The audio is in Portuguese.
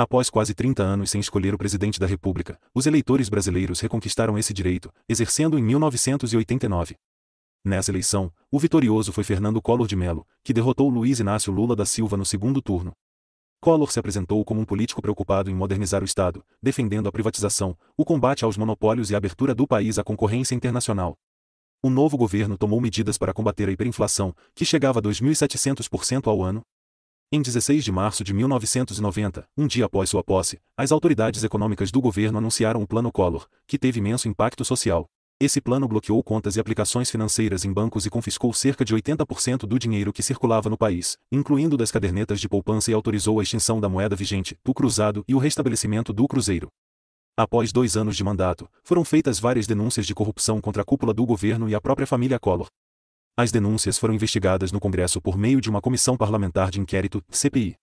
Após quase 30 anos sem escolher o presidente da República, os eleitores brasileiros reconquistaram esse direito, exercendo em 1989. Nessa eleição, o vitorioso foi Fernando Collor de Mello, que derrotou Luiz Inácio Lula da Silva no segundo turno. Collor se apresentou como um político preocupado em modernizar o Estado, defendendo a privatização, o combate aos monopólios e a abertura do país à concorrência internacional. O novo governo tomou medidas para combater a hiperinflação, que chegava a 2.700% ao ano, em 16 de março de 1990, um dia após sua posse, as autoridades econômicas do governo anunciaram o Plano Collor, que teve imenso impacto social. Esse plano bloqueou contas e aplicações financeiras em bancos e confiscou cerca de 80% do dinheiro que circulava no país, incluindo das cadernetas de poupança e autorizou a extinção da moeda vigente, do cruzado e o restabelecimento do cruzeiro. Após dois anos de mandato, foram feitas várias denúncias de corrupção contra a cúpula do governo e a própria família Collor. As denúncias foram investigadas no Congresso por meio de uma comissão parlamentar de inquérito, CPI.